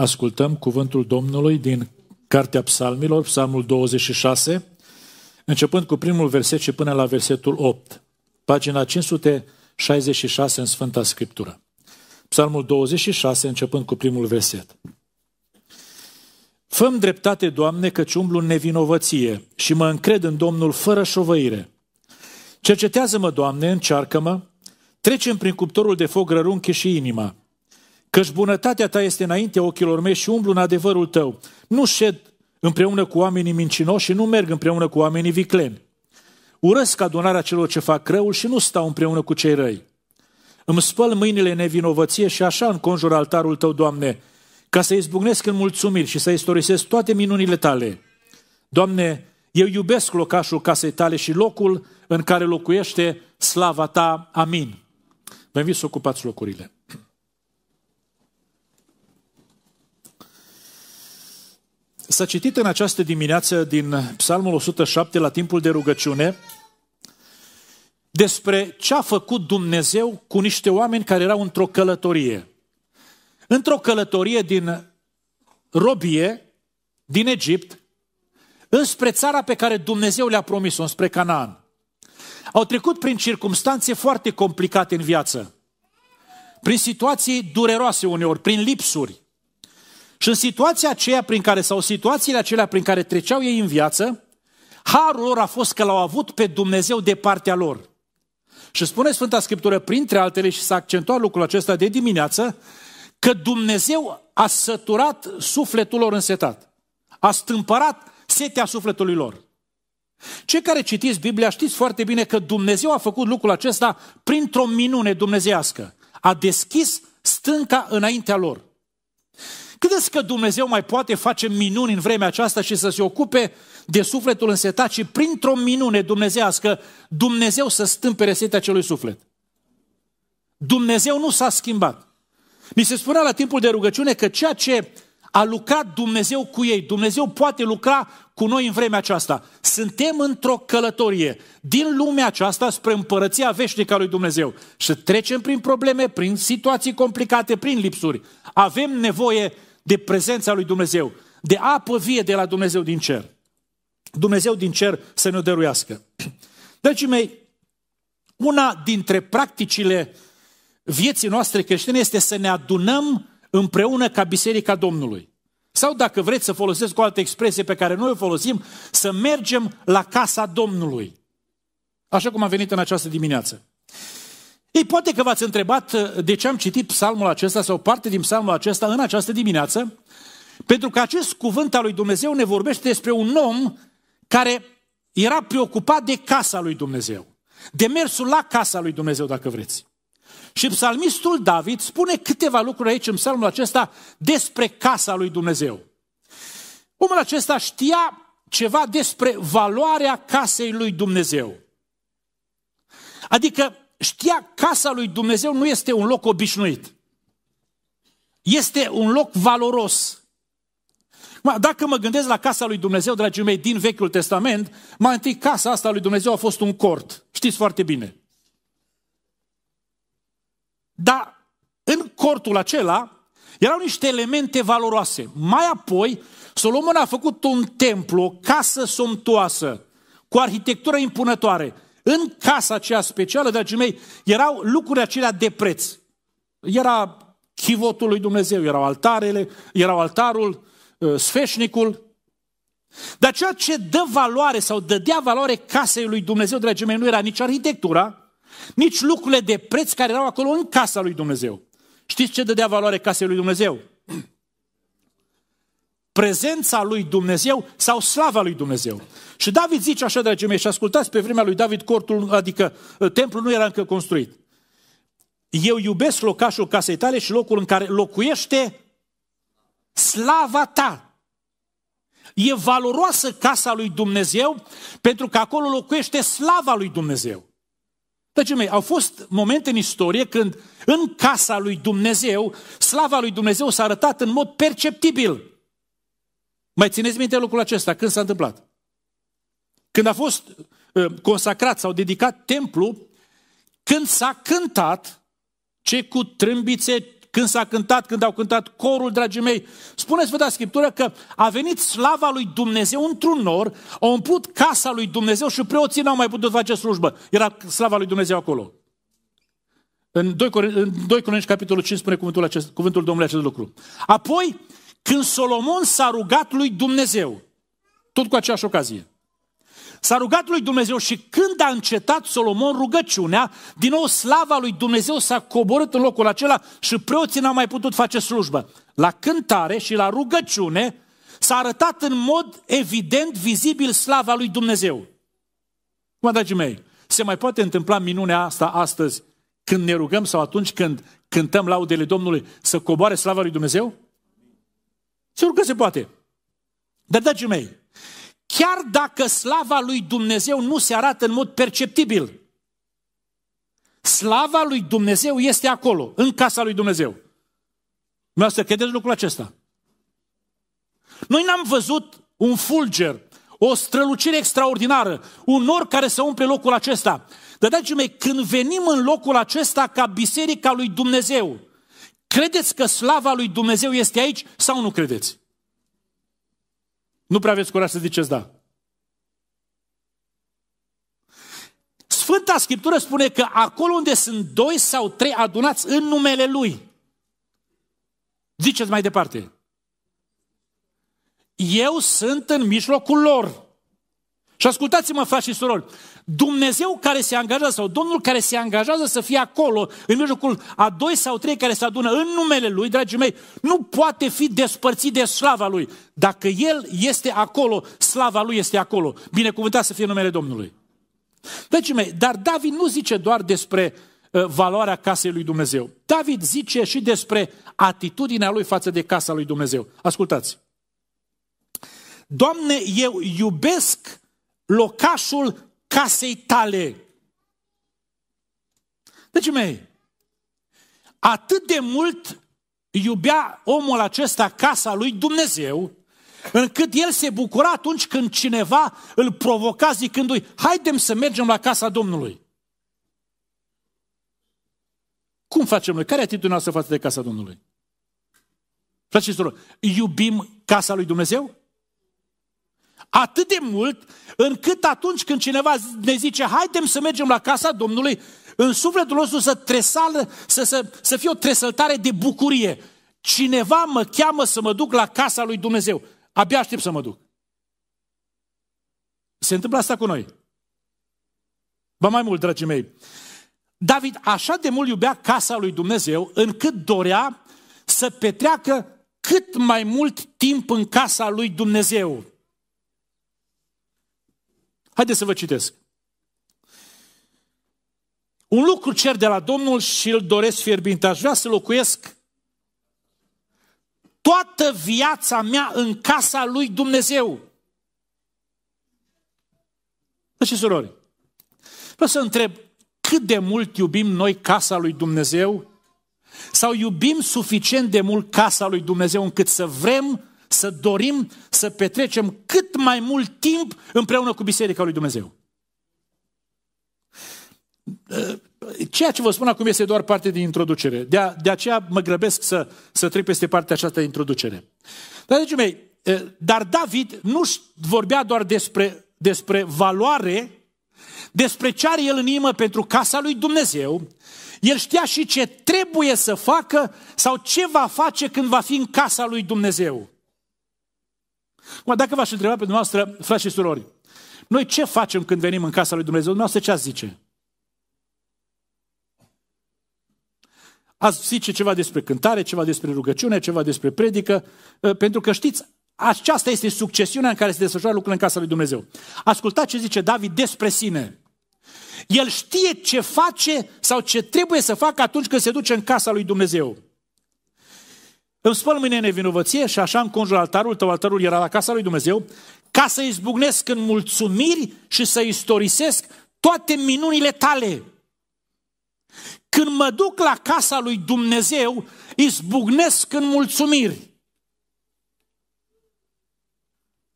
ascultăm cuvântul Domnului din Cartea Psalmilor, Psalmul 26, începând cu primul verset și până la versetul 8, pagina 566 în Sfânta Scriptură. Psalmul 26, începând cu primul verset. Făm dreptate, Doamne, căci umblu în nevinovăție și mă încred în Domnul fără șovăire. Cercetează-mă, Doamne, încearcă-mă, trecem prin cuptorul de foc rărunche și inima, Căci bunătatea ta este înaintea ochilor mei și umblu în adevărul tău. Nu șed împreună cu oamenii mincinoși și nu merg împreună cu oamenii vicleni. Urăsc adunarea celor ce fac răul și nu stau împreună cu cei răi. Îmi spăl mâinile nevinovăție și așa înconjur altarul tău, Doamne, ca să izbucnesc în mulțumiri și să istorisesc toate minunile tale. Doamne, eu iubesc locașul casei tale și locul în care locuiește slava ta. Amin. Vă invit să ocupați locurile. S-a citit în această dimineață din Psalmul 107 la timpul de rugăciune despre ce a făcut Dumnezeu cu niște oameni care erau într-o călătorie. Într-o călătorie din robie, din Egipt, înspre țara pe care Dumnezeu le-a promis-o, înspre Canaan. Au trecut prin circumstanțe foarte complicate în viață, prin situații dureroase uneori, prin lipsuri, și în situația aceea prin care, sau situațiile acelea prin care treceau ei în viață, harul lor a fost că l-au avut pe Dumnezeu de partea lor. Și spune Sfânta Scriptură, printre altele, și s-a accentuat lucrul acesta de dimineață, că Dumnezeu a săturat sufletul lor însetat. A stâmpărat setea sufletului lor. Cei care citiți Biblia știți foarte bine că Dumnezeu a făcut lucrul acesta printr-o minune dumnezească. A deschis stânca înaintea lor. Credeți că Dumnezeu mai poate face minuni în vremea aceasta și să se ocupe de sufletul însetat și printr-o minune dumnezească, Dumnezeu să stâmpere setea acelui suflet? Dumnezeu nu s-a schimbat. Mi se spunea la timpul de rugăciune că ceea ce a lucrat Dumnezeu cu ei, Dumnezeu poate lucra cu noi în vremea aceasta. Suntem într-o călătorie din lumea aceasta spre împărăția veșnică a lui Dumnezeu și trecem prin probleme, prin situații complicate, prin lipsuri. Avem nevoie de prezența lui Dumnezeu, de apă vie de la Dumnezeu din cer. Dumnezeu din cer să ne dăruiască. Dragii mei, una dintre practicile vieții noastre creștine este să ne adunăm împreună ca Biserica Domnului. Sau dacă vreți să folosesc o altă expresie pe care noi o folosim, să mergem la casa Domnului. Așa cum am venit în această dimineață. Ei, poate că v-ați întrebat uh, de ce am citit psalmul acesta sau parte din psalmul acesta în această dimineață, pentru că acest cuvânt al lui Dumnezeu ne vorbește despre un om care era preocupat de casa lui Dumnezeu, de mersul la casa lui Dumnezeu, dacă vreți. Și psalmistul David spune câteva lucruri aici în psalmul acesta despre casa lui Dumnezeu. Omul acesta știa ceva despre valoarea casei lui Dumnezeu. Adică știa casa lui Dumnezeu nu este un loc obișnuit. Este un loc valoros. Dacă mă gândesc la casa lui Dumnezeu, dragii mei, din Vechiul Testament, mai întâi casa asta lui Dumnezeu a fost un cort. Știți foarte bine. Dar în cortul acela erau niște elemente valoroase. Mai apoi, Solomon a făcut un templu, o casă somptuoasă, cu arhitectură impunătoare. În casa aceea specială, dragii mei, erau lucrurile acelea de preț. Era chivotul lui Dumnezeu, erau altarele, erau altarul, uh, sfeșnicul. Dar ceea ce dă valoare sau dădea valoare casei lui Dumnezeu, dragii mei, nu era nici arhitectura, nici lucrurile de preț care erau acolo în casa lui Dumnezeu. Știți ce dădea valoare casei lui Dumnezeu? prezența lui Dumnezeu sau slava lui Dumnezeu. Și David zice așa, dragii mei, și ascultați, pe vremea lui David cortul, adică ă, templul nu era încă construit. Eu iubesc locașul casei tale și locul în care locuiește slava ta. E valoroasă casa lui Dumnezeu pentru că acolo locuiește slava lui Dumnezeu. Dragii mei, au fost momente în istorie când în casa lui Dumnezeu, slava lui Dumnezeu s-a arătat în mod perceptibil. Mai țineți minte lucrul acesta? Când s-a întâmplat? Când a fost ă, consacrat sau dedicat templu, când s-a cântat, ce cu trâmbițe, când s-a cântat, când au cântat corul, dragii mei, spuneți, vă da Scriptură, că a venit slava lui Dumnezeu într-un nor, a umplut casa lui Dumnezeu și preoții n-au mai putut face slujbă. Era slava lui Dumnezeu acolo. În 2, în capitolul 5, spune cuvântul, acest, cuvântul Domnului acest lucru. Apoi, când Solomon s-a rugat lui Dumnezeu, tot cu aceeași ocazie, S-a rugat lui Dumnezeu și când a încetat Solomon rugăciunea, din nou slava lui Dumnezeu s-a coborât în locul acela și preoții n-au mai putut face slujbă. La cântare și la rugăciune s-a arătat în mod evident, vizibil slava lui Dumnezeu. Cum, dragii mei, se mai poate întâmpla minunea asta astăzi când ne rugăm sau atunci când cântăm laudele Domnului să coboare slava lui Dumnezeu? Sigur că se poate. Dar, dragii mei, chiar dacă slava lui Dumnezeu nu se arată în mod perceptibil, slava lui Dumnezeu este acolo, în casa lui Dumnezeu. Nu să credeți lucrul acesta. Noi n-am văzut un fulger, o strălucire extraordinară, un nor care să umple locul acesta. Dar, dragii mei, când venim în locul acesta ca biserica lui Dumnezeu, Credeți că slava lui Dumnezeu este aici sau nu credeți? Nu prea aveți curaj să ziceți da. Sfânta Scriptură spune că acolo unde sunt doi sau trei adunați în numele Lui. Ziceți mai departe. Eu sunt în mijlocul lor. Și ascultați-mă, frați și surori, Dumnezeu care se angajează sau Domnul care se angajează să fie acolo, în mijlocul a doi sau trei care se adună în numele Lui, dragii mei, nu poate fi despărțit de slava Lui. Dacă El este acolo, slava Lui este acolo. Binecuvântat să fie numele Domnului. Dragii mei, dar David nu zice doar despre uh, valoarea casei lui Dumnezeu. David zice și despre atitudinea lui față de casa lui Dumnezeu. Ascultați! Doamne, eu iubesc locașul casei tale. Deci, mei, atât de mult iubea omul acesta casa lui Dumnezeu, încât el se bucura atunci când cineva îl provoca zicându-i, haidem să mergem la casa Domnului. Cum facem noi? Care e atitudinea noastră față de casa Domnului? Frații și iubim casa lui Dumnezeu? atât de mult, încât atunci când cineva ne zice, haidem să mergem la casa Domnului, în sufletul nostru să, tresală, să, să, să fie o tresăltare de bucurie. Cineva mă cheamă să mă duc la casa lui Dumnezeu. Abia aștept să mă duc. Se întâmplă asta cu noi. Ba mai mult, dragii mei, David așa de mult iubea casa lui Dumnezeu, încât dorea să petreacă cât mai mult timp în casa lui Dumnezeu. Haideți să vă citesc. Un lucru cer de la Domnul și îl doresc fierbinte. Aș vrea să locuiesc toată viața mea în casa lui Dumnezeu. Deci, și surori, vreau să întreb, cât de mult iubim noi casa lui Dumnezeu? Sau iubim suficient de mult casa lui Dumnezeu încât să vrem să dorim să petrecem cât mai mult timp împreună cu Biserica lui Dumnezeu. Eh, ceea ce vă spun acum este doar parte din introducere. De, a, de aceea mă grăbesc să, să trec peste partea aceasta de introducere. deci, mei, eh, dar David nu vorbea doar despre, despre valoare, despre ce are el în inimă pentru casa lui Dumnezeu, el știa și ce trebuie să facă sau ce va face când va fi în casa lui Dumnezeu. Acum, dacă v-aș întreba pe dumneavoastră, frați și surori, noi ce facem când venim în casa lui Dumnezeu? Dumneavoastră ce ați zice? Ați zice ceva despre cântare, ceva despre rugăciune, ceva despre predică, ă, pentru că știți, aceasta este succesiunea în care se desfășoară lucrurile în casa lui Dumnezeu. Ascultați ce zice David despre sine. El știe ce face sau ce trebuie să facă atunci când se duce în casa lui Dumnezeu. Îmi spăl mâine nevinovăție și așa înconjur altarul tău, altarul era la casa lui Dumnezeu, ca să izbucnesc în mulțumiri și să istorisesc toate minunile tale. Când mă duc la casa lui Dumnezeu, izbucnesc în mulțumiri.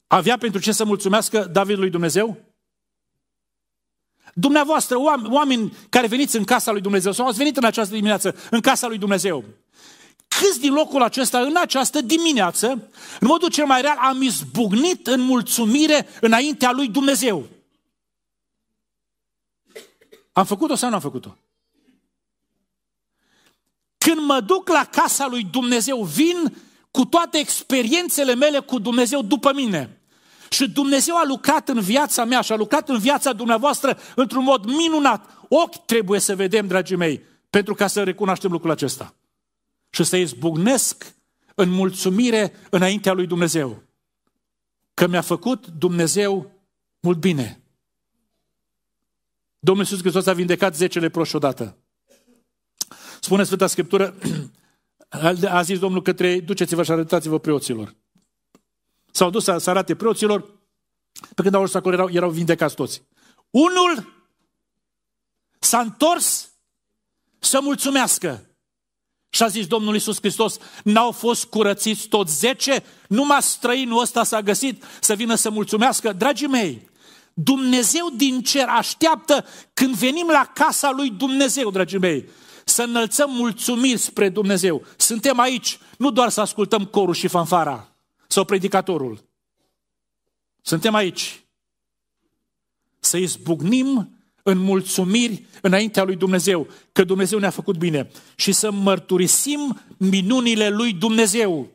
Avea pentru ce să mulțumească David lui Dumnezeu? Dumneavoastră, oameni care veniți în casa lui Dumnezeu, sau ați venit în această dimineață în casa lui Dumnezeu, câți din locul acesta în această dimineață, în modul cel mai real, am izbucnit în mulțumire înaintea lui Dumnezeu. Am făcut-o sau nu am făcut-o? Când mă duc la casa lui Dumnezeu, vin cu toate experiențele mele cu Dumnezeu după mine. Și Dumnezeu a lucrat în viața mea și a lucrat în viața dumneavoastră într-un mod minunat. Ochi trebuie să vedem, dragii mei, pentru ca să recunoaștem lucrul acesta și să izbucnesc în mulțumire înaintea lui Dumnezeu. Că mi-a făcut Dumnezeu mult bine. Domnul Iisus Hristos a vindecat zecele leproși odată. Spune Sfânta Scriptură, a zis Domnul către, duceți-vă și arătați-vă preoților. S-au dus să arate preoților, pe când au ajuns acolo erau, erau vindecați toți. Unul s-a întors să mulțumească. Și a zis Domnul Iisus Hristos, n-au fost curățiți tot zece, numai străinul ăsta s-a găsit să vină să mulțumească. Dragii mei, Dumnezeu din cer așteaptă când venim la casa lui Dumnezeu, dragii mei, să înălțăm mulțumiri spre Dumnezeu. Suntem aici nu doar să ascultăm corul și fanfara sau predicatorul. Suntem aici să izbucnim în mulțumiri înaintea lui Dumnezeu, că Dumnezeu ne-a făcut bine și să mărturisim minunile lui Dumnezeu.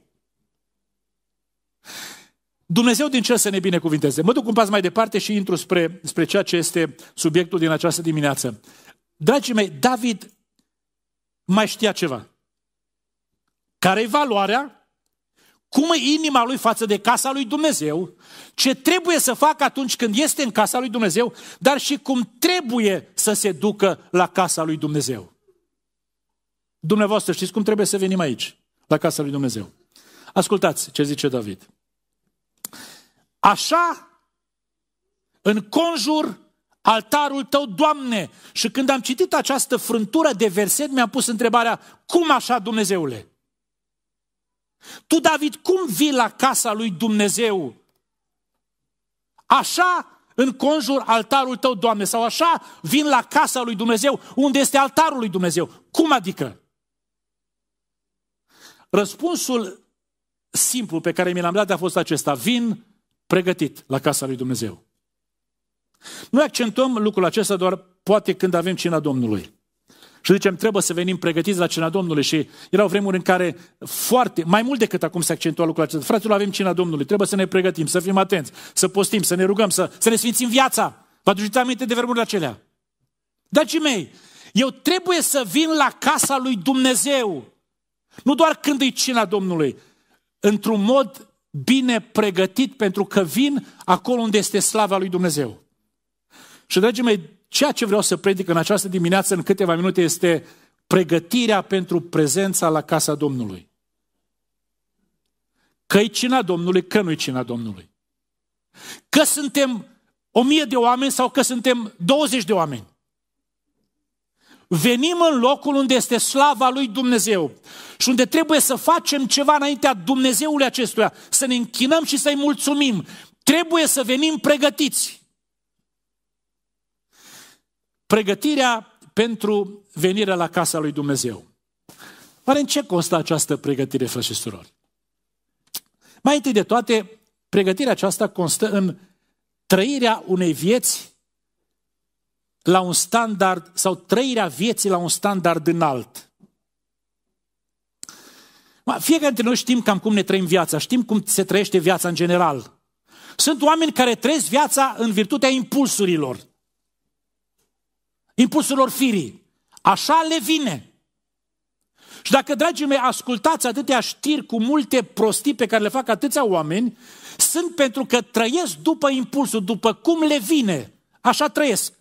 Dumnezeu din ce să ne binecuvinteze. Mă duc un pas mai departe și intru spre, spre ceea ce este subiectul din această dimineață. Dragii mei, David mai știa ceva. Care-i valoarea cum e inima lui față de casa lui Dumnezeu, ce trebuie să facă atunci când este în casa lui Dumnezeu, dar și cum trebuie să se ducă la casa lui Dumnezeu. Dumneavoastră știți cum trebuie să venim aici, la casa lui Dumnezeu. Ascultați ce zice David. Așa, în conjur altarul tău, Doamne. Și când am citit această frântură de verset, mi-am pus întrebarea, cum așa, Dumnezeule? Tu, David, cum vii la casa lui Dumnezeu? Așa înconjur altarul tău, Doamne, sau așa vin la casa lui Dumnezeu, unde este altarul lui Dumnezeu. Cum adică? Răspunsul simplu pe care mi l-am dat a fost acesta. Vin pregătit la casa lui Dumnezeu. Noi accentuăm lucrul acesta doar poate când avem cina Domnului. Și zicem, trebuie să venim pregătiți la cina Domnului. Și erau vremuri în care foarte, mai mult decât acum se accentua lucrul acesta. Fraților, avem cina Domnului, trebuie să ne pregătim, să fim atenți, să postim, să ne rugăm, să, să ne sfințim viața. Vă aduceți aminte de vremurile acelea? Dragii mei, eu trebuie să vin la casa lui Dumnezeu. Nu doar când e cina Domnului, într-un mod bine pregătit pentru că vin acolo unde este slava lui Dumnezeu. Și, dragii mei, Ceea ce vreau să predic în această dimineață, în câteva minute, este pregătirea pentru prezența la casa Domnului. Că-i cina Domnului, că nu-i cina Domnului. Că suntem o mie de oameni sau că suntem 20 de oameni. Venim în locul unde este slava lui Dumnezeu și unde trebuie să facem ceva înaintea Dumnezeului acestuia, să ne închinăm și să-i mulțumim. Trebuie să venim pregătiți. Pregătirea pentru venirea la casa lui Dumnezeu. Oare în ce constă această pregătire, frate și surori? Mai întâi de toate, pregătirea aceasta constă în trăirea unei vieți la un standard, sau trăirea vieții la un standard înalt. Fiecare dintre noi știm cam cum ne trăim viața, știm cum se trăiește viața în general. Sunt oameni care trăiesc viața în virtutea impulsurilor impulsurilor firii. Așa le vine. Și dacă, dragii mei, ascultați atâtea știri cu multe prostii pe care le fac atâția oameni, sunt pentru că trăiesc după impulsul, după cum le vine. Așa trăiesc.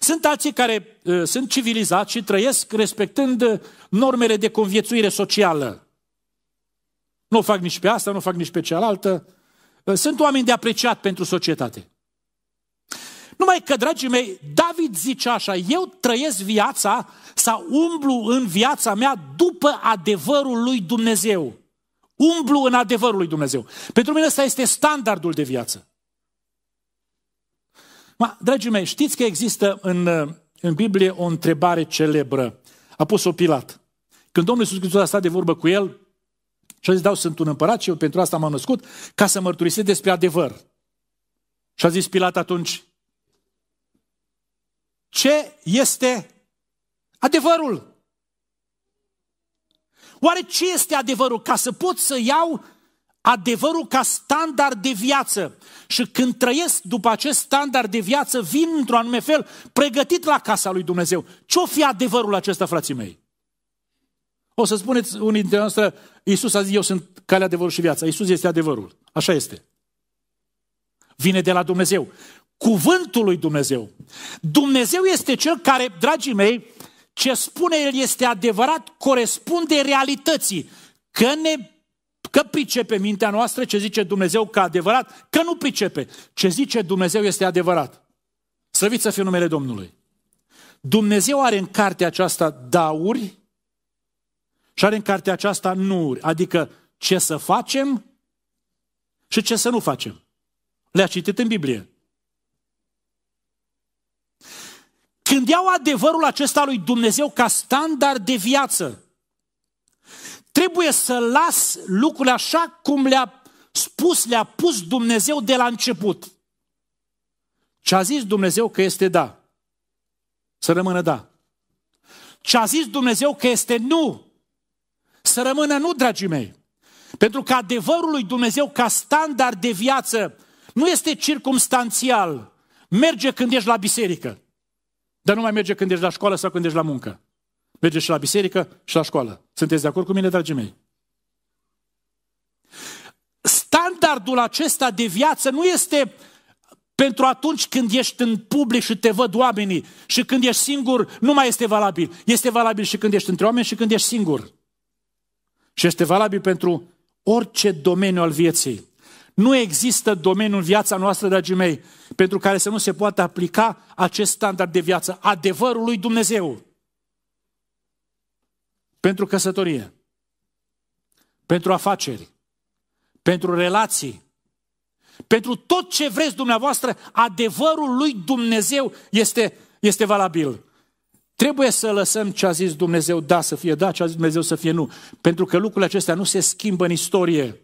Sunt alții care uh, sunt civilizați și trăiesc respectând uh, normele de conviețuire socială. Nu o fac nici pe asta, nu o fac nici pe cealaltă. Uh, sunt oameni de apreciat pentru societate. Numai că, dragii mei, David zice așa, eu trăiesc viața să umblu în viața mea după adevărul lui Dumnezeu. Umblu în adevărul lui Dumnezeu. Pentru mine ăsta este standardul de viață. Ma, dragii mei, știți că există în, în Biblie o întrebare celebră. A pus-o Pilat. Când Domnul Iisus Hristos a stat de vorbă cu el, și a zis, dau, sunt un împărat și eu pentru asta m-am născut, ca să mărturisesc despre adevăr. Și a zis Pilat atunci, ce este adevărul. Oare ce este adevărul? Ca să pot să iau adevărul ca standard de viață. Și când trăiesc după acest standard de viață, vin într-un anume fel pregătit la casa lui Dumnezeu. Ce-o fi adevărul acesta, frații mei? O să spuneți unii dintre noastre, Iisus a zis, eu sunt calea adevărul și viața. Iisus este adevărul. Așa este. Vine de la Dumnezeu cuvântul lui Dumnezeu. Dumnezeu este cel care, dragii mei, ce spune El este adevărat, corespunde realității. Că ne că pricepe mintea noastră ce zice Dumnezeu ca adevărat, că nu pricepe. Ce zice Dumnezeu este adevărat. viți să fie numele Domnului. Dumnezeu are în cartea aceasta dauri și are în cartea aceasta nuri, adică ce să facem și ce să nu facem. Le-a citit în Biblie. Când iau adevărul acesta lui Dumnezeu ca standard de viață, trebuie să las lucrurile așa cum le-a spus, le-a pus Dumnezeu de la început. Ce a zis Dumnezeu că este da, să rămână da. Ce a zis Dumnezeu că este nu, să rămână nu, dragii mei. Pentru că adevărul lui Dumnezeu ca standard de viață nu este circumstanțial. Merge când ești la biserică. Dar nu mai merge când ești la școală sau când ești la muncă. Merge și la biserică și la școală. Sunteți de acord cu mine, dragii mei? Standardul acesta de viață nu este pentru atunci când ești în public și te văd oamenii și când ești singur, nu mai este valabil. Este valabil și când ești între oameni și când ești singur. Și este valabil pentru orice domeniu al vieții. Nu există domeniu în viața noastră, dragii mei, pentru care să nu se poată aplica acest standard de viață, adevărul lui Dumnezeu. Pentru căsătorie, pentru afaceri, pentru relații, pentru tot ce vreți dumneavoastră, adevărul lui Dumnezeu este, este valabil. Trebuie să lăsăm ce a zis Dumnezeu da să fie da, ce a zis Dumnezeu să fie nu. Pentru că lucrurile acestea nu se schimbă în istorie.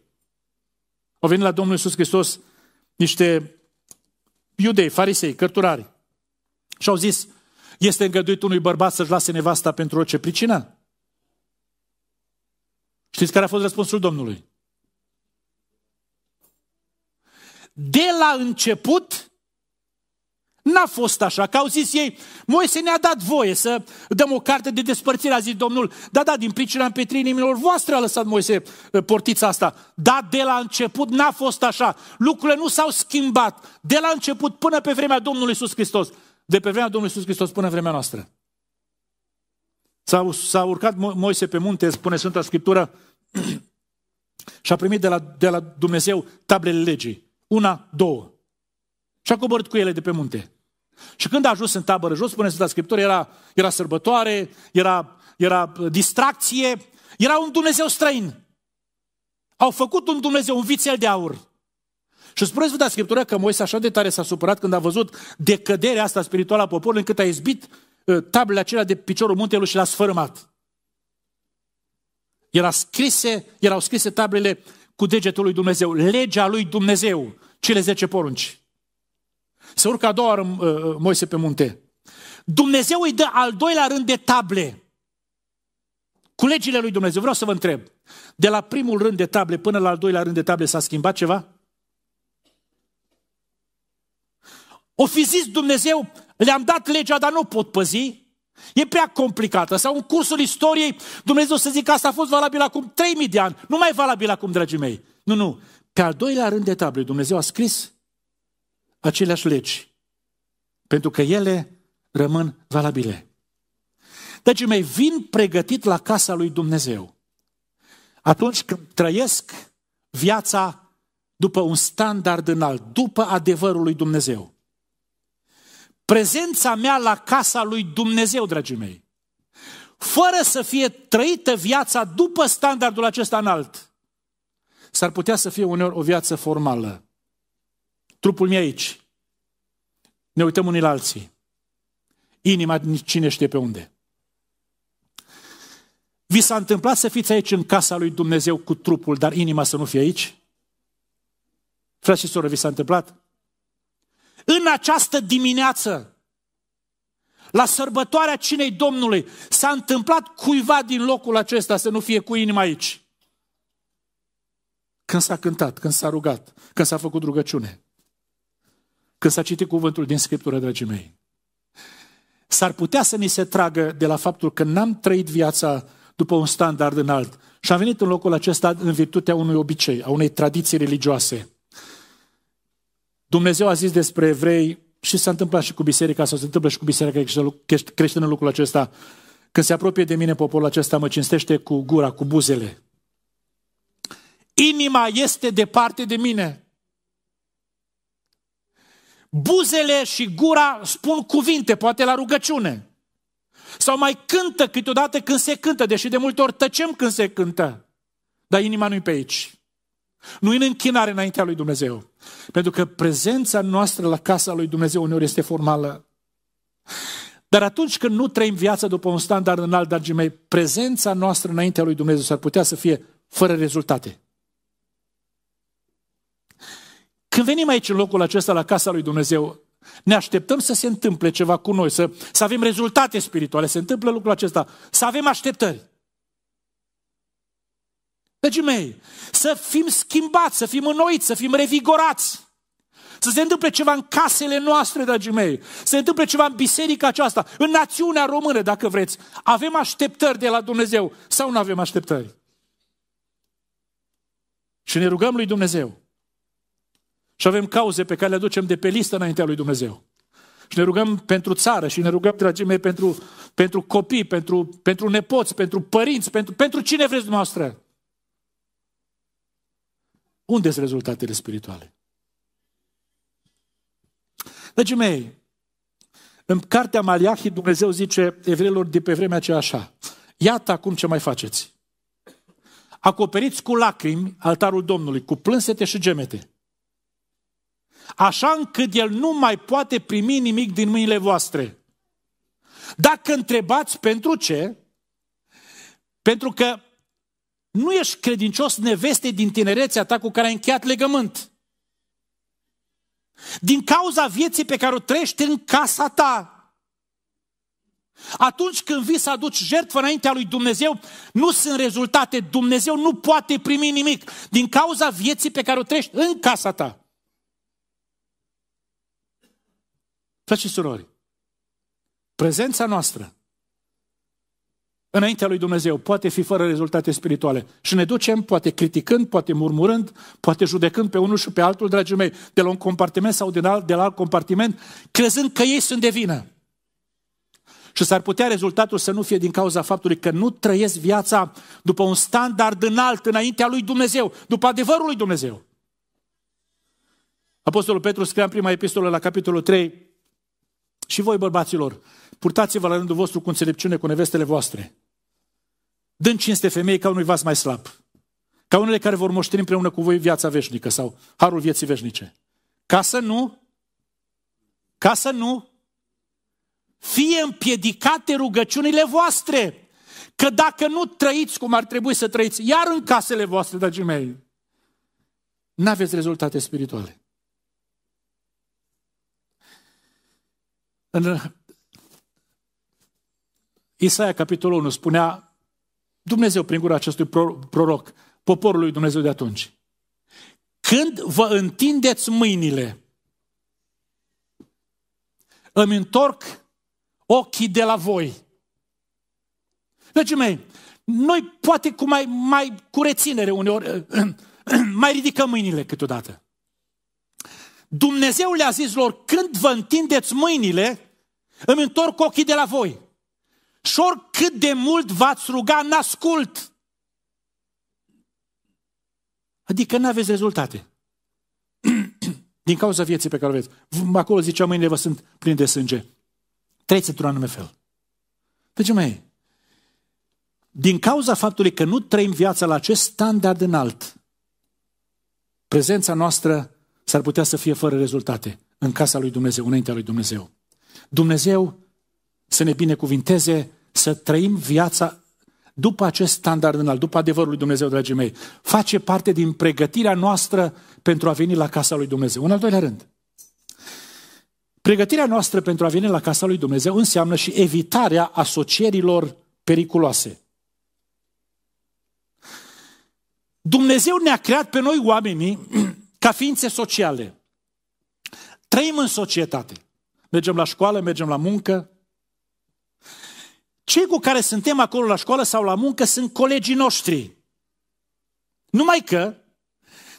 Au venit la Domnul Iisus Hristos niște iudei, farisei, cărturari și au zis, este îngăduit unui bărbat să-și lase nevasta pentru orice pricină? Știți care a fost răspunsul Domnului? De la început, n-a fost așa, că au zis ei, Moise ne-a dat voie să dăm o carte de despărțire, a zis Domnul, da, da, din pricina inimilor voastre a lăsat Moise eh, portița asta. Da, de la început n-a fost așa, lucrurile nu s-au schimbat, de la început până pe vremea Domnului Iisus Hristos, de pe vremea Domnului Iisus Hristos până vremea noastră. S-a, s-a urcat Moise pe munte, spune Sfânta Scriptură, și a primit de la, de la Dumnezeu tablele legii. Una, două. Și a coborât cu ele de pe munte. Și când a ajuns în tabără jos, spune Sfânta Scriptură, era, era sărbătoare, era, era uh, distracție, era un Dumnezeu străin. Au făcut un Dumnezeu, un vițel de aur. Și spune Sfânta Scriptură că Moise așa de tare s-a supărat când a văzut decăderea asta spirituală a poporului, încât a izbit uh, tablele acelea de piciorul muntelui și l-a sfărâmat. Era scrise, erau scrise tablele cu degetul lui Dumnezeu, legea lui Dumnezeu, cele 10 porunci. Se urcă a doua oară uh, uh, Moise pe munte. Dumnezeu îi dă al doilea rând de table. Cu legile lui Dumnezeu. Vreau să vă întreb. De la primul rând de table până la al doilea rând de table s-a schimbat ceva? O fi zis Dumnezeu, le-am dat legea, dar nu pot păzi. E prea complicată. Sau în cursul istoriei, Dumnezeu să zică asta a fost valabil acum 3000 de ani, nu mai e valabil acum, dragii mei. Nu, nu. Pe al doilea rând de table, Dumnezeu a scris aceleași legi, pentru că ele rămân valabile. Deci mei, vin pregătit la casa lui Dumnezeu. Atunci când trăiesc viața după un standard înalt, după adevărul lui Dumnezeu. Prezența mea la casa lui Dumnezeu, dragii mei, fără să fie trăită viața după standardul acesta înalt, s-ar putea să fie uneori o viață formală, Trupul meu aici. Ne uităm unii la alții. Inima cine știe pe unde. Vi s-a întâmplat să fiți aici în casa lui Dumnezeu cu trupul, dar inima să nu fie aici? Frate și soră, vi s-a întâmplat? În această dimineață, la sărbătoarea cinei Domnului, s-a întâmplat cuiva din locul acesta să nu fie cu inima aici. Când s-a cântat, când s-a rugat, când s-a făcut rugăciune când s-a citit cuvântul din Scriptură, dragii mei. S-ar putea să ni se tragă de la faptul că n-am trăit viața după un standard înalt și am venit în locul acesta în virtutea unui obicei, a unei tradiții religioase. Dumnezeu a zis despre evrei și s-a întâmplat și cu biserica, sau se întâmplă și cu biserica creștină în locul acesta. Când se apropie de mine poporul acesta, mă cinstește cu gura, cu buzele. Inima este departe de mine buzele și gura spun cuvinte, poate la rugăciune. Sau mai cântă câteodată când se cântă, deși de multe ori tăcem când se cântă. Dar inima nu-i pe aici. Nu în închinare înaintea lui Dumnezeu. Pentru că prezența noastră la casa lui Dumnezeu uneori este formală. Dar atunci când nu trăim viața după un standard înalt, dragii mei, prezența noastră înaintea lui Dumnezeu s-ar putea să fie fără rezultate. Când venim aici în locul acesta, la casa lui Dumnezeu, ne așteptăm să se întâmple ceva cu noi, să, să avem rezultate spirituale, se întâmplă lucrul acesta, să avem așteptări. Dragii deci, mei, să fim schimbați, să fim înnoiți, să fim revigorați. Să se întâmple ceva în casele noastre, dragii mei. Să se întâmple ceva în biserica aceasta, în națiunea română, dacă vreți. Avem așteptări de la Dumnezeu sau nu avem așteptări? Și ne rugăm lui Dumnezeu și avem cauze pe care le aducem de pe listă înaintea lui Dumnezeu. Și ne rugăm pentru țară și ne rugăm, dragii mei, pentru, pentru copii, pentru, pentru nepoți, pentru părinți, pentru, pentru cine vreți dumneavoastră. Unde sunt rezultatele spirituale? Dragii mei, în cartea Maliahii Dumnezeu zice evreilor de pe vremea aceea așa. Iată acum ce mai faceți. Acoperiți cu lacrimi altarul Domnului, cu plânsete și gemete așa încât el nu mai poate primi nimic din mâinile voastre. Dacă întrebați pentru ce, pentru că nu ești credincios neveste din tinerețea ta cu care ai încheiat legământ. Din cauza vieții pe care o trăiești în casa ta. Atunci când vii să aduci jertfă înaintea lui Dumnezeu, nu sunt rezultate. Dumnezeu nu poate primi nimic din cauza vieții pe care o trăiești în casa ta. Frăți și surori, prezența noastră înaintea lui Dumnezeu poate fi fără rezultate spirituale. Și ne ducem, poate criticând, poate murmurând, poate judecând pe unul și pe altul, dragii mei, de la un compartiment sau de la, alt, de la alt compartiment, crezând că ei sunt de vină. Și s-ar putea rezultatul să nu fie din cauza faptului că nu trăiesc viața după un standard înalt înaintea lui Dumnezeu, după adevărul lui Dumnezeu. Apostolul Petru scrie în prima epistolă la capitolul 3, și voi, bărbaților, purtați-vă la rândul vostru cu înțelepciune cu nevestele voastre. Dând cinste femei ca unui vas mai slab, ca unele care vor moșteni împreună cu voi viața veșnică sau harul vieții veșnice. Ca să nu, ca să nu fie împiedicate rugăciunile voastre. Că dacă nu trăiți cum ar trebui să trăiți, iar în casele voastre, dragii mei, n-aveți rezultate spirituale. În Isaia, capitolul 1, spunea Dumnezeu prin gura acestui proroc, poporul lui Dumnezeu de atunci. Când vă întindeți mâinile, îmi întorc ochii de la voi. Dragii mei, noi poate cu mai, mai cu reținere uneori, mai ridicăm mâinile câteodată. Dumnezeu le-a zis lor, când vă întindeți mâinile, îmi întorc ochii de la voi. Și oricât de mult v-ați ruga, n-ascult. Adică nu aveți rezultate. Din cauza vieții pe care o aveți. Acolo ziceam, mâinile vă sunt plin de sânge. Trăiți într-un anume fel. De ce mai e? Din cauza faptului că nu trăim viața la acest standard înalt, prezența noastră s-ar putea să fie fără rezultate în casa lui Dumnezeu, înaintea lui Dumnezeu. Dumnezeu să ne binecuvinteze, să trăim viața după acest standard înalt, după adevărul lui Dumnezeu, dragii mei. Face parte din pregătirea noastră pentru a veni la casa lui Dumnezeu. În al doilea rând, pregătirea noastră pentru a veni la casa lui Dumnezeu înseamnă și evitarea asocierilor periculoase. Dumnezeu ne-a creat pe noi oamenii ca ființe sociale. Trăim în societate. Mergem la școală, mergem la muncă. Cei cu care suntem acolo la școală sau la muncă sunt colegii noștri. Numai că,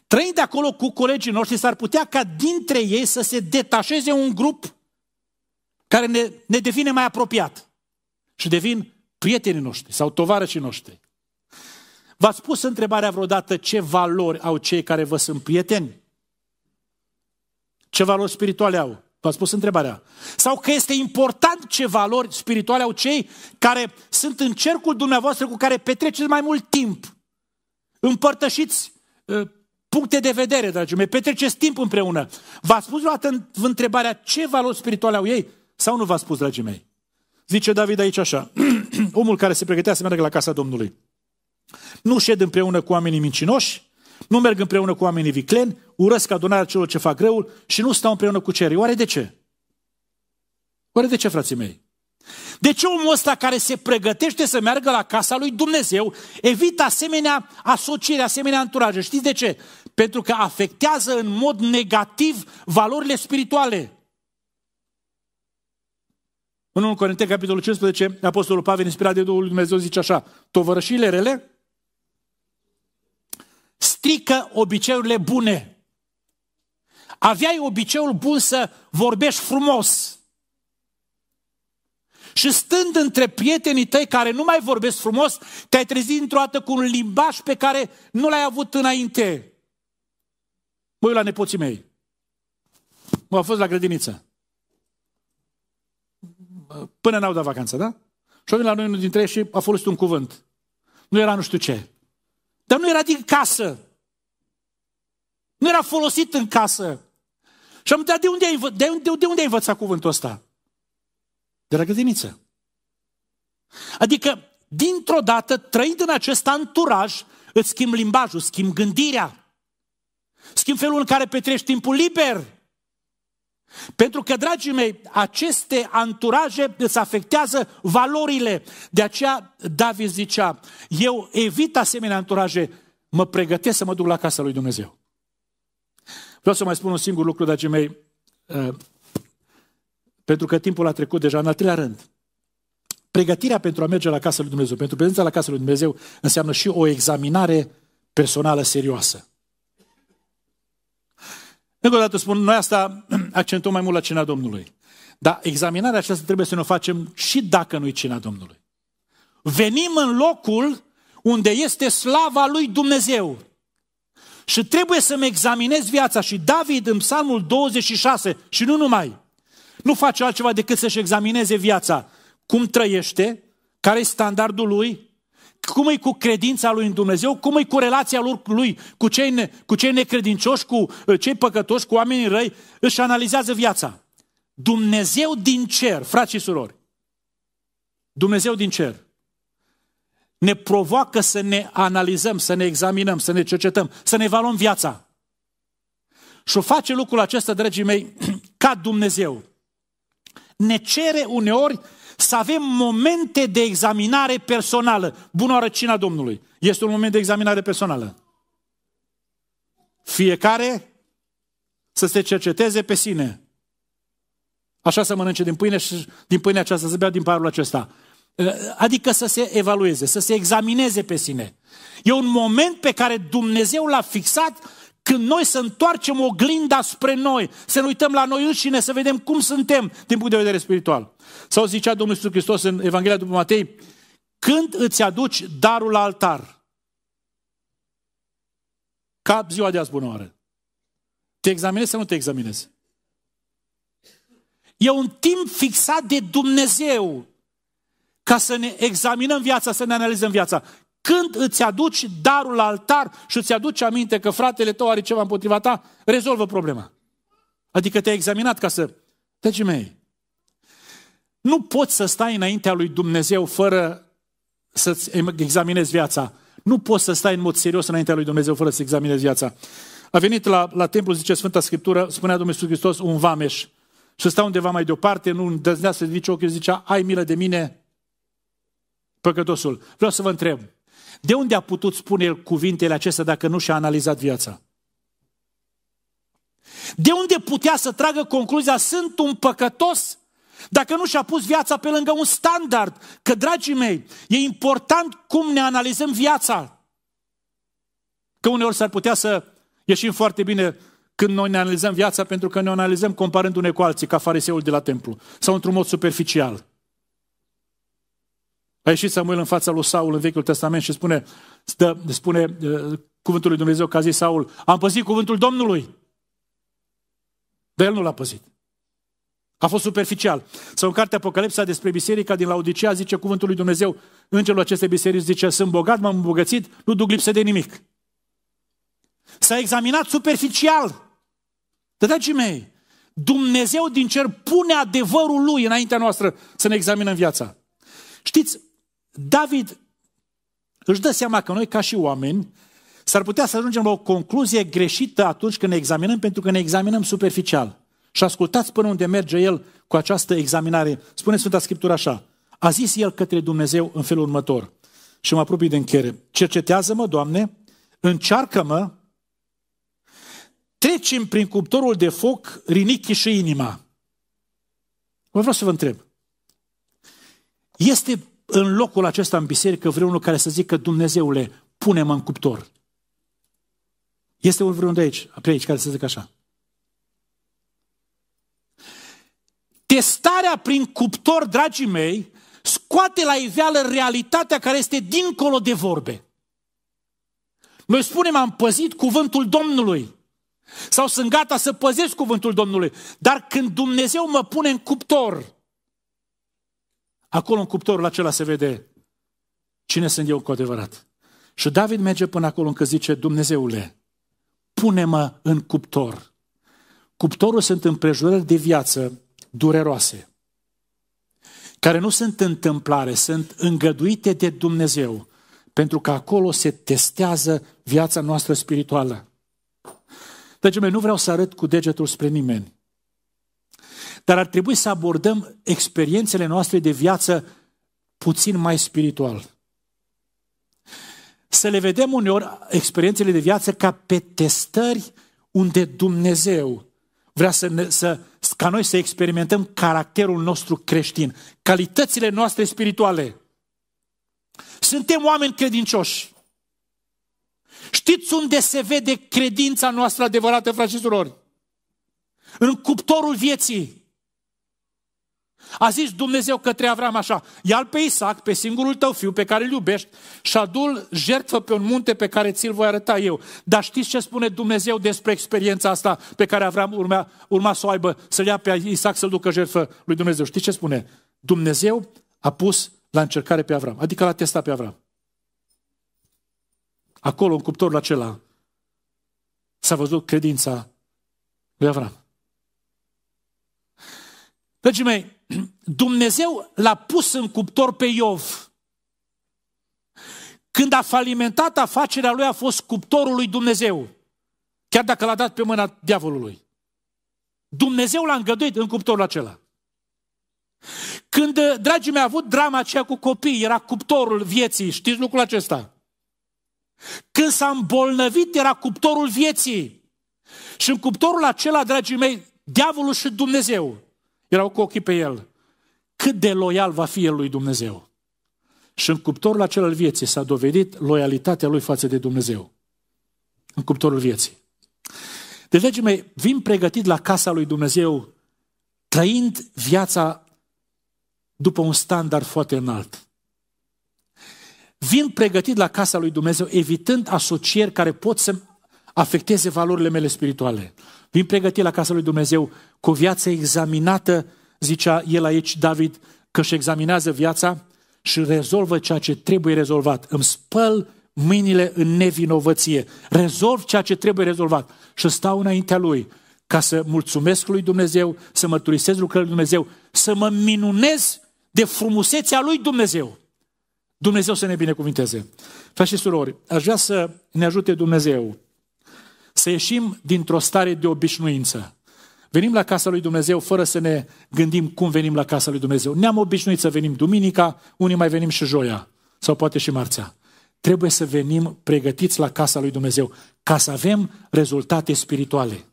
trăind acolo cu colegii noștri, s-ar putea ca dintre ei să se detașeze un grup care ne, ne devine mai apropiat și devin prietenii noștri sau tovarășii noștri. V-ați pus întrebarea vreodată ce valori au cei care vă sunt prieteni? Ce valori spirituale au? v ați spus întrebarea. Sau că este important ce valori spirituale au cei care sunt în cercul dumneavoastră cu care petreceți mai mult timp. Împărtășiți ă, puncte de vedere, dragii mei, petreceți timp împreună. v ați spus vreodată întrebarea ce valori spirituale au ei sau nu v ați spus, dragii mei? Zice David aici așa, omul care se pregătea să meargă la casa Domnului. Nu șed împreună cu oamenii mincinoși, nu merg împreună cu oamenii vicleni, urăsc adunarea celor ce fac răul și nu stau împreună cu cerii. Oare de ce? Oare de ce, frații mei? De ce omul ăsta care se pregătește să meargă la casa lui Dumnezeu evită asemenea asociere, asemenea anturaje? Știți de ce? Pentru că afectează în mod negativ valorile spirituale. În 1 Corinteni, capitolul 15, Apostolul Pavel, inspirat de Duhul lui Dumnezeu, zice așa, tovărășile rele strică obiceiurile bune. Aveai obiceiul bun să vorbești frumos. Și stând între prietenii tăi care nu mai vorbesc frumos, te-ai trezit într-o dată cu un limbaj pe care nu l-ai avut înainte. Mă la nepoții mei. Mă, a fost la grădiniță. Până n-au dat vacanță, da? Și au venit la noi unul dintre ei și a folosit un cuvânt. Nu era nu știu ce. Dar nu era din casă. Nu era folosit în casă. Și am întrebat, de unde, ai, de, unde, de unde ai învățat cuvântul ăsta? De la grădiniță. Adică, dintr-o dată, trăind în acest anturaj, îți schimb limbajul, schimb gândirea, schimb felul în care petrești timpul liber. Pentru că, dragii mei, aceste anturaje îți afectează valorile. De aceea David zicea, eu evit asemenea anturaje, mă pregătesc să mă duc la casa lui Dumnezeu. Vreau să mai spun un singur lucru, dragii mei, eh, pentru că timpul a trecut deja. În al treilea rând, pregătirea pentru a merge la casa lui Dumnezeu, pentru prezența la casa lui Dumnezeu, înseamnă și o examinare personală serioasă. Încă o dată spun, noi asta accentuăm mai mult la cina Domnului. Dar examinarea aceasta trebuie să ne o facem și dacă nu-i cina Domnului. Venim în locul unde este slava lui Dumnezeu. Și trebuie să-mi examinez viața. Și David în psalmul 26, și nu numai, nu face altceva decât să-și examineze viața. Cum trăiește, care e standardul lui, cum e cu credința lui în Dumnezeu, cum e cu relația lui cu cei, ne, cu cei necredincioși, cu uh, cei păcătoși, cu oamenii răi, își analizează viața. Dumnezeu din cer, frați și surori, Dumnezeu din cer, ne provoacă să ne analizăm, să ne examinăm, să ne cercetăm, să ne evaluăm viața. Și o face lucrul acesta, dragii mei, ca Dumnezeu. Ne cere uneori să avem momente de examinare personală. Bună oară, cina Domnului. Este un moment de examinare personală. Fiecare să se cerceteze pe sine. Așa să mănânce din pâine și din pâine aceasta să bea din parul acesta. Eh, adică să se evalueze, să se examineze pe sine. E un moment pe care Dumnezeu l-a fixat când noi să întoarcem oglinda spre noi, să ne uităm la noi înșine, să vedem cum suntem din punct de vedere spiritual. Sau zicea Domnul Iisus Hristos în Evanghelia după Matei, când îți aduci darul la altar, ca ziua de azi bună oară, te examinezi sau nu te examinezi? E un timp fixat de Dumnezeu ca să ne examinăm viața, să ne analizăm viața. Când îți aduci darul la altar și îți aduci aminte că fratele tău are ceva împotriva ta, rezolvă problema. Adică te-ai examinat ca să... Deci mei, nu poți să stai înaintea lui Dumnezeu fără să-ți examinezi viața. Nu poți să stai în mod serios înaintea lui Dumnezeu fără să examinezi viața. A venit la, la templu, zice Sfânta Scriptură, spunea Domnul Iisus Hristos, un vameș. Și stau undeva mai deoparte, nu îndăznea să ridice ochii, zicea, ai milă de mine, păcătosul. Vreau să vă întreb, de unde a putut spune el cuvintele acestea dacă nu și-a analizat viața? De unde putea să tragă concluzia, sunt un păcătos? Dacă nu și-a pus viața pe lângă un standard, că, dragii mei, e important cum ne analizăm viața. Că uneori s-ar putea să ieșim foarte bine când noi ne analizăm viața, pentru că ne analizăm comparându-ne cu alții, ca fariseul de la templu, sau într-un mod superficial. A ieșit Samuel în fața lui Saul în Vechiul Testament și spune, stă, spune uh, cuvântul lui Dumnezeu că a zis Saul, am păzit cuvântul Domnului. Dar el nu l-a păzit. A fost superficial. Sau în cartea Apocalipsa despre biserica din Laodicea zice cuvântul lui Dumnezeu, îngerul acestei biserici zice, sunt bogat, m-am îmbogățit, nu duc lipsă de nimic. S-a examinat superficial. Dragii mei, Dumnezeu din cer pune adevărul Lui înaintea noastră să ne examinăm viața. Știți, David își dă seama că noi, ca și oameni, s-ar putea să ajungem la o concluzie greșită atunci când ne examinăm, pentru că ne examinăm superficial. Și ascultați până unde merge el cu această examinare. Spune Sfânta Scriptură așa. A zis el către Dumnezeu în felul următor. Și mă apropii de încheiere. Cercetează-mă, Doamne, încearcă-mă, trecem prin cuptorul de foc rinichi și inima. Vă vreau să vă întreb. Este în locul acesta în biserică vreunul care să zică Dumnezeule, pune-mă în cuptor. Este un vreun de aici, pe aici, care să zică așa. Testarea prin cuptor, dragii mei, scoate la iveală realitatea care este dincolo de vorbe. Noi spunem, am păzit cuvântul Domnului. Sau sunt gata să păzesc cuvântul Domnului. Dar când Dumnezeu mă pune în cuptor, Acolo în cuptorul acela se vede cine sunt eu cu adevărat. Și David merge până acolo încât zice, Dumnezeule, pune-mă în cuptor. Cuptorul sunt împrejurări de viață dureroase, care nu sunt întâmplare, sunt îngăduite de Dumnezeu, pentru că acolo se testează viața noastră spirituală. Dragii mei, nu vreau să arăt cu degetul spre nimeni. Dar ar trebui să abordăm experiențele noastre de viață puțin mai spiritual. Să le vedem uneori experiențele de viață ca pe testări unde Dumnezeu vrea să, ne, să, ca noi să experimentăm caracterul nostru creștin, calitățile noastre spirituale. Suntem oameni credincioși. Știți unde se vede credința noastră adevărată, frați și surori? În cuptorul vieții. A zis Dumnezeu către Avram așa, ia pe Isaac, pe singurul tău fiu pe care îl iubești și adul jertfă pe un munte pe care ți-l voi arăta eu. Dar știți ce spune Dumnezeu despre experiența asta pe care Avram urma, urma să o aibă, să-l ia pe Isaac să-l ducă jertfă lui Dumnezeu? Știți ce spune? Dumnezeu a pus la încercare pe Avram, adică l-a testat pe Avram. Acolo, în cuptorul acela, s-a văzut credința lui Avram. Dragii mei, Dumnezeu l-a pus în cuptor pe Iov. Când a falimentat afacerea lui, a fost cuptorul lui Dumnezeu. Chiar dacă l-a dat pe mâna diavolului. Dumnezeu l-a îngăduit în cuptorul acela. Când, dragii mei, a avut drama aceea cu copii, era cuptorul vieții, știți lucrul acesta? Când s-a îmbolnăvit, era cuptorul vieții. Și în cuptorul acela, dragii mei, diavolul și Dumnezeu erau cu ochii pe el. Cât de loial va fi el lui Dumnezeu? Și în cuptorul acela vieții s-a dovedit loialitatea lui față de Dumnezeu. În cuptorul vieții. Deci, dragii mei, vin pregătit la casa lui Dumnezeu, trăind viața după un standard foarte înalt. Vin pregătit la casa lui Dumnezeu, evitând asocieri care pot să afecteze valorile mele spirituale. Vin pregătit la casa lui Dumnezeu cu viața examinată, zicea el aici David, că își examinează viața și rezolvă ceea ce trebuie rezolvat. Îmi spăl mâinile în nevinovăție. Rezolv ceea ce trebuie rezolvat și stau înaintea lui ca să mulțumesc lui Dumnezeu, să mărturisesc lucrările lui Dumnezeu, să mă minunez de frumusețea lui Dumnezeu. Dumnezeu să ne binecuvinteze. Frați și surori, aș vrea să ne ajute Dumnezeu să ieșim dintr-o stare de obișnuință. Venim la casa lui Dumnezeu fără să ne gândim cum venim la casa lui Dumnezeu. Ne-am obișnuit să venim duminica, unii mai venim și joia, sau poate și marțea. Trebuie să venim pregătiți la casa lui Dumnezeu, ca să avem rezultate spirituale.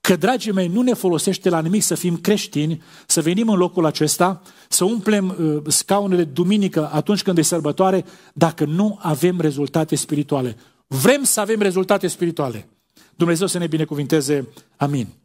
Că, dragii mei, nu ne folosește la nimic să fim creștini, să venim în locul acesta, să umplem uh, scaunele duminică atunci când e sărbătoare, dacă nu avem rezultate spirituale. Vrem să avem rezultate spirituale. Dumnezeu să ne binecuvinteze. Amin.